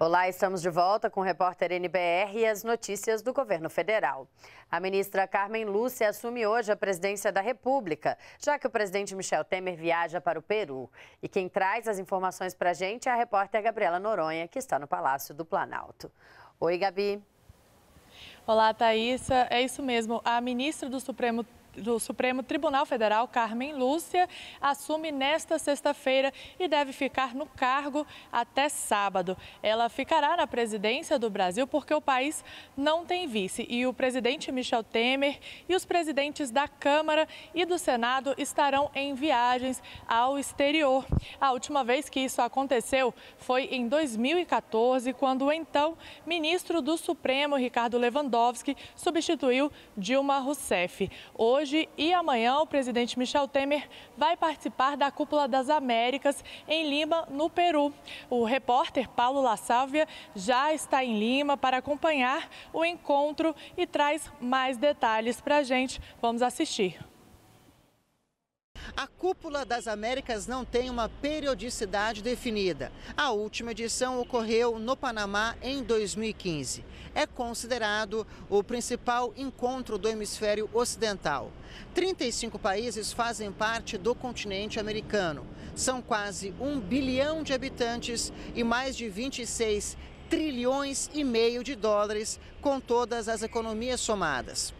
Olá, estamos de volta com o repórter NBR e as notícias do governo federal. A ministra Carmen Lúcia assume hoje a presidência da República, já que o presidente Michel Temer viaja para o Peru. E quem traz as informações para a gente é a repórter Gabriela Noronha, que está no Palácio do Planalto. Oi, Gabi. Olá, Thaisa. É isso mesmo. A ministra do Supremo do Supremo Tribunal Federal, Carmen Lúcia, assume nesta sexta-feira e deve ficar no cargo até sábado. Ela ficará na presidência do Brasil porque o país não tem vice e o presidente Michel Temer e os presidentes da Câmara e do Senado estarão em viagens ao exterior. A última vez que isso aconteceu foi em 2014, quando o então ministro do Supremo, Ricardo Lewandowski, substituiu Dilma Rousseff. Hoje, Hoje e amanhã, o presidente Michel Temer vai participar da Cúpula das Américas em Lima, no Peru. O repórter Paulo La Sálvia já está em Lima para acompanhar o encontro e traz mais detalhes para a gente. Vamos assistir a Cúpula das Américas não tem uma periodicidade definida. A última edição ocorreu no Panamá em 2015. É considerado o principal encontro do hemisfério ocidental. 35 países fazem parte do continente americano. São quase um bilhão de habitantes e mais de 26 trilhões e meio de dólares com todas as economias somadas.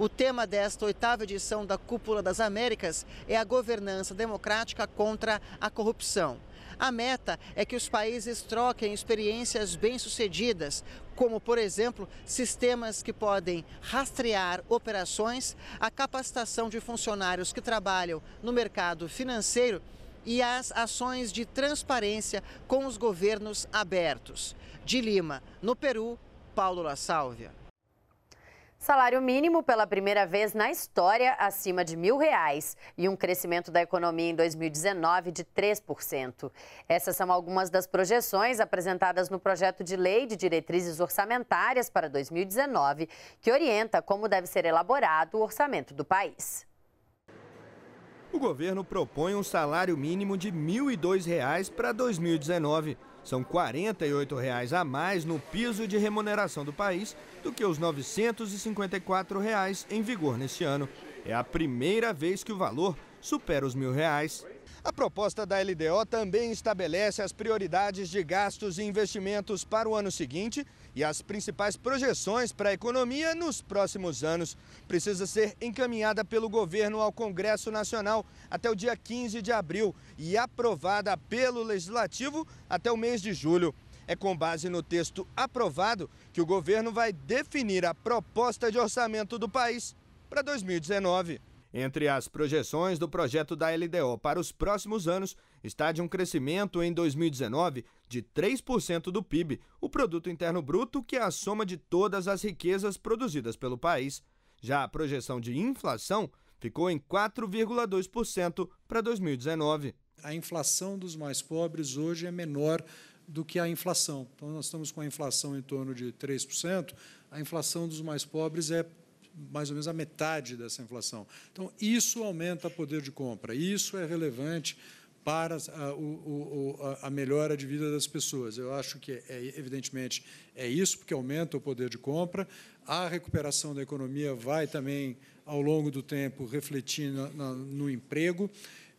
O tema desta oitava edição da Cúpula das Américas é a governança democrática contra a corrupção. A meta é que os países troquem experiências bem-sucedidas, como, por exemplo, sistemas que podem rastrear operações, a capacitação de funcionários que trabalham no mercado financeiro e as ações de transparência com os governos abertos. De Lima, no Peru, Paulo La Sálvia. Salário mínimo pela primeira vez na história acima de mil reais e um crescimento da economia em 2019 de 3%. Essas são algumas das projeções apresentadas no projeto de lei de diretrizes orçamentárias para 2019, que orienta como deve ser elaborado o orçamento do país. O governo propõe um salário mínimo de R$ 1.002 para 2019. São R$ 48 reais a mais no piso de remuneração do país do que os R$ 954 reais em vigor neste ano. É a primeira vez que o valor supera os mil reais a proposta da LDO também estabelece as prioridades de gastos e investimentos para o ano seguinte e as principais projeções para a economia nos próximos anos. Precisa ser encaminhada pelo governo ao Congresso Nacional até o dia 15 de abril e aprovada pelo Legislativo até o mês de julho. É com base no texto aprovado que o governo vai definir a proposta de orçamento do país para 2019. Entre as projeções do projeto da LDO para os próximos anos está de um crescimento em 2019 de 3% do PIB, o produto interno bruto que é a soma de todas as riquezas produzidas pelo país. Já a projeção de inflação ficou em 4,2% para 2019. A inflação dos mais pobres hoje é menor do que a inflação. Então, nós estamos com a inflação em torno de 3%, a inflação dos mais pobres é mais ou menos a metade dessa inflação. Então, isso aumenta o poder de compra, isso é relevante para a, o, a melhora de vida das pessoas. Eu acho que, é, evidentemente, é isso, porque aumenta o poder de compra. A recuperação da economia vai também, ao longo do tempo, refletir no emprego.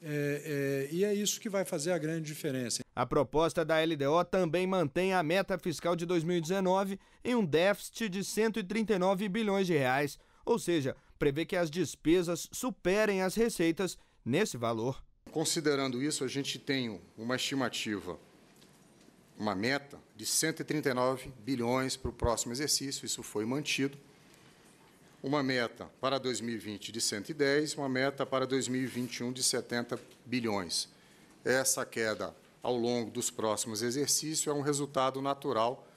É, é, e é isso que vai fazer a grande diferença. A proposta da LDO também mantém a meta fiscal de 2019 em um déficit de 139 bilhões de reais, ou seja, prevê que as despesas superem as receitas nesse valor. Considerando isso, a gente tem uma estimativa, uma meta de 139 bilhões para o próximo exercício, isso foi mantido. Uma meta para 2020 de 110, uma meta para 2021 de 70 bilhões. Essa queda ao longo dos próximos exercícios é um resultado natural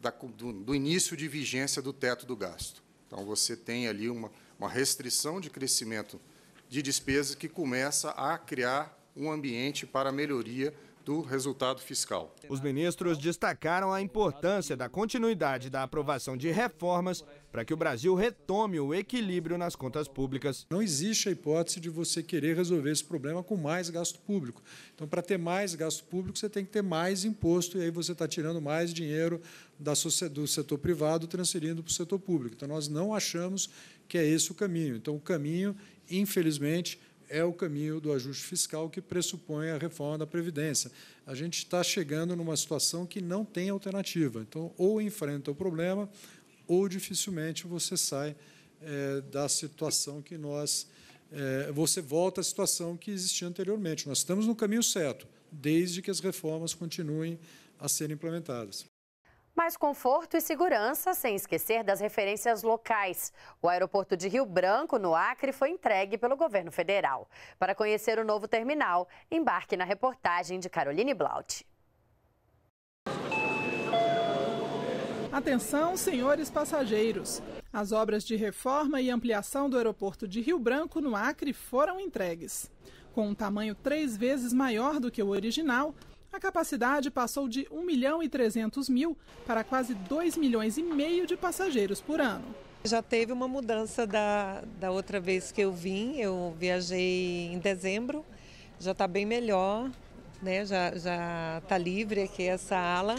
da, do, do início de vigência do teto do gasto. Então, você tem ali uma, uma restrição de crescimento de despesas que começa a criar um ambiente para melhoria do resultado fiscal. Os ministros destacaram a importância da continuidade da aprovação de reformas para que o Brasil retome o equilíbrio nas contas públicas. Não existe a hipótese de você querer resolver esse problema com mais gasto público. Então, para ter mais gasto público, você tem que ter mais imposto, e aí você está tirando mais dinheiro do setor privado, transferindo para o setor público. Então, nós não achamos que é esse o caminho. Então, o caminho, infelizmente, é o caminho do ajuste fiscal que pressupõe a reforma da Previdência. A gente está chegando numa situação que não tem alternativa. Então, ou enfrenta o problema, ou dificilmente você sai é, da situação que nós. É, você volta à situação que existia anteriormente. Nós estamos no caminho certo, desde que as reformas continuem a serem implementadas mais conforto e segurança, sem esquecer das referências locais. O aeroporto de Rio Branco, no Acre, foi entregue pelo governo federal. Para conhecer o novo terminal, embarque na reportagem de Caroline Blaut. Atenção, senhores passageiros. As obras de reforma e ampliação do aeroporto de Rio Branco, no Acre, foram entregues. Com um tamanho três vezes maior do que o original, a capacidade passou de 1 milhão e 300 mil para quase 2 milhões e meio de passageiros por ano. Já teve uma mudança da, da outra vez que eu vim, eu viajei em dezembro, já está bem melhor, né? já está livre aqui essa ala.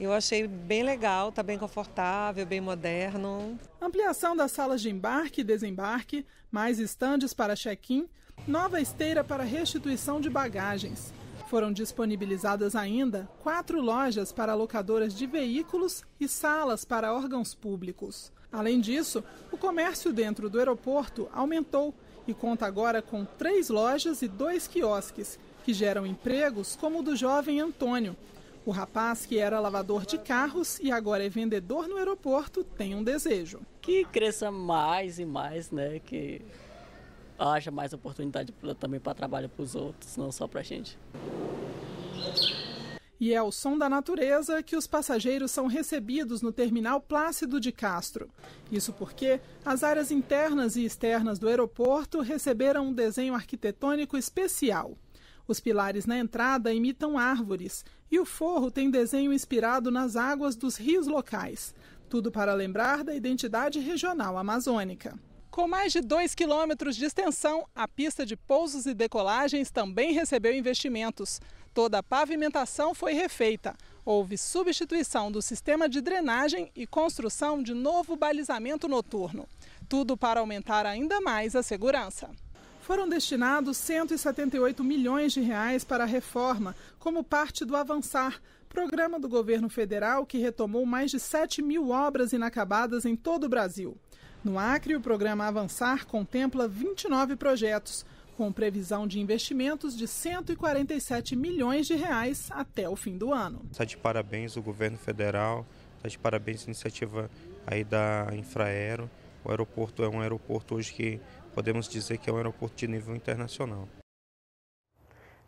Eu achei bem legal, está bem confortável, bem moderno. Ampliação das salas de embarque e desembarque, mais estandes para check-in, nova esteira para restituição de bagagens. Foram disponibilizadas ainda quatro lojas para locadoras de veículos e salas para órgãos públicos. Além disso, o comércio dentro do aeroporto aumentou e conta agora com três lojas e dois quiosques, que geram empregos como o do jovem Antônio. O rapaz, que era lavador de carros e agora é vendedor no aeroporto, tem um desejo. Que cresça mais e mais, né? Que haja mais oportunidade pra, também para trabalho para os outros, não só para a gente. E é ao som da natureza que os passageiros são recebidos no terminal Plácido de Castro. Isso porque as áreas internas e externas do aeroporto receberam um desenho arquitetônico especial. Os pilares na entrada imitam árvores e o forro tem desenho inspirado nas águas dos rios locais. Tudo para lembrar da identidade regional amazônica. Com mais de 2 quilômetros de extensão, a pista de pousos e decolagens também recebeu investimentos. Toda a pavimentação foi refeita. Houve substituição do sistema de drenagem e construção de novo balizamento noturno. Tudo para aumentar ainda mais a segurança. Foram destinados 178 milhões de reais para a reforma, como parte do Avançar, programa do governo federal que retomou mais de 7 mil obras inacabadas em todo o Brasil. No Acre, o programa Avançar contempla 29 projetos, com previsão de investimentos de 147 milhões de reais até o fim do ano. Está de parabéns o governo federal, está de parabéns a iniciativa aí da Infraero. O aeroporto é um aeroporto hoje que podemos dizer que é um aeroporto de nível internacional.